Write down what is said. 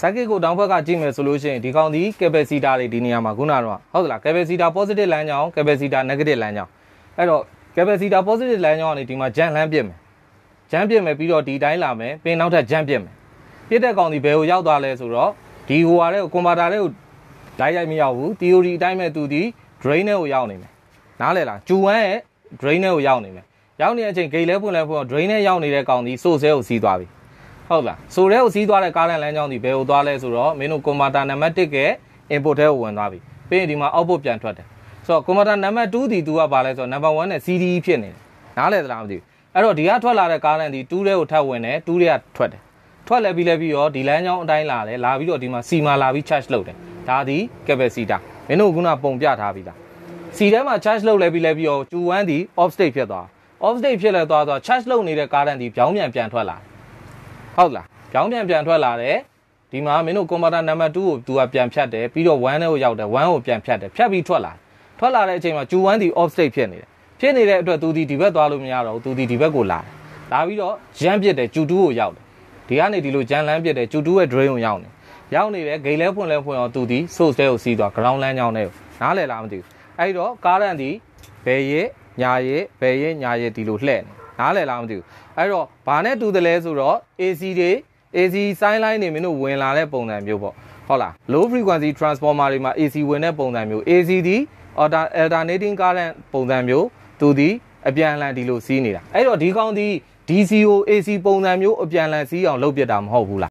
ဇက်ကစ်ကိုတောင်ဘက်ကကြည့်မယ်ဆိုလို့ရှိရင်ဒီကောင်ဒီကယ်ပယ်စီတာတွေဒီနေရာမှာခုနကတော့ဟုတ်သလားကယ်ပယ်စီတာ positive လမ်းကြောင်းကယ်ပယ်စီတာ negative လမ်းကြောင်းအဲ့တော့ကယ်ပယ်စီတာ positive လမ်းကြောင်းကနေဒီမှာဂျန်လမ်းပြစ်မယ်ဂျန်ပြစ်မယ်ပြီးတော့ဒီတိုင်းလာမယ်ပင်နောက်ထပ်ဂျန်ပြစ်မယ်ပြစ်တဲ့ကောင်ဒီဘယ်ကိုရောက်သွားလဲဆိုတော့ဒီဟိုဟာတဲ့ကိုကွန်ပါတာတဲ့ကိုဓာတ်ရိုက်မရောက်ဘူး theory အတိုင်းပဲသူဒီ drain နဲ့ကိုရောက်နေမယ်နားလည်လားဂျူဝမ်ရဲ့ drain နဲ့ကိုရောက်နေမယ်ရောက်နေတဲ့အချိန်ဂိတ်လဲဖွင့်လဲဖွင့်တော့ drain နဲ့ရောက်နေတဲ့ကောင်ဒီ source ကိုစီးသွားပြီဟုတ်လားဆိုတဲ့ကိုစီးသွားတဲ့ကားလမ်းလမ်းကြောင်းဒီဘယ်ကိုသွားလဲဆိုတော့မင်းတို့ကွန်မတာနံပါတ်1က input ထဲကိုဝင်သွားပြီပြီးရင်ဒီမှာ output ပြန်ထွက်တယ်ဆိုတော့ကွန်မတာနံပါတ်2ဒီသူကဘာလဲဆိုတော့ number 1နဲ့ CD ဖြစ်နေတယ်နားလည်သလားမသိဘူးအဲ့တော့ဒီကထွက်လာတဲ့ကားလမ်းဒီ2ထဲကိုထပ်ဝင်တယ်2ထဲကထွက်တယ်ထွက်လဲပြီးလဲပြီးရောဒီလမ်းကြောင်းအတိုင်းလာတယ်လာပြီးတော့ဒီမှာစီမာလာပြီး charge လုပ်တယ်ဒါဒီ capacitor မင်းတို့ခုနပုံပြထားပြီးသားစီထဲမှာ charge လုပ်လဲပြီးလဲပြီးရော2 1ဒီ off state ဖြစ်သွား off state ဖြစ်လဲသွားသွား charge လုပ်နေတဲ့ကားတန်ဒီပြောင်းပြန်ပြန်ထွက်လာတယ်ဟုတ်လားကြောင်းပြန်ပြန်ထွက်လာတယ်ဒီမှာမင်းတို့ကွန်ပျူတာနံပါတ်2ကိုသူကပြန်ဖြတ်တယ်ပြီးတော့1နဲ့ကိုရောက်တယ်1ကိုပြန်ဖြတ်တယ်ဖြတ်ပြီးထွက်လာထွက်လာတဲ့အချိန်မှာ Q1 ဒီ off state ဖြစ်နေတယ်ဖြစ်နေတဲ့အတွက်သူဒီဒီဘက်သွားလို့မရတော့ဘူးသူဒီဒီဘက်ကိုလာတယ်လာပြီးတော့ဂျမ်းပစ်တယ် Q2 ကိုရောက်တယ်ဒီကနေဒီလိုဂျမ်းလန်းပစ်တယ် Q2 ရဲ့ drain ကိုရောက်နေရောက်နေတယ်ဂိတ်လဲဖွင့်လဲဖွင့်အောင်သူဒီ source တဲကိုစီးသွား ground လမ်းကြောင်းတဲကိုနားလည်လားမသိဘူးအဲ့တော့ကားရန်ဒီဘယ်ရစ်ညာရစ်ဘယ်ရစ်ညာရစ်ဒီလိုလှဲ့နေနားလည်လားမသိဘူးအဲ့တော့ဘာနဲ့တူတယ်လဲဆိုတော့ AC တွေ AC sign line တွေမင်းတို့ဝင်လာတဲ့ပုံစံမျိုးပေါ့ဟုတ်လား low frequency transformer တွေမှာ AC ဝင်တဲ့ပုံစံမျိုး AC ဒီ alternating current ပုံစံမျိုးသူဒီအပြန်အလှန်ဒီလိုစီးနေတာအဲ့တော့ဒီကောင်ဒီ DC ကို AC ပုံစံမျိုးအပြန်အလှန်စီးအောင်လုပ်ပြတာမဟုတ်ဘူးလား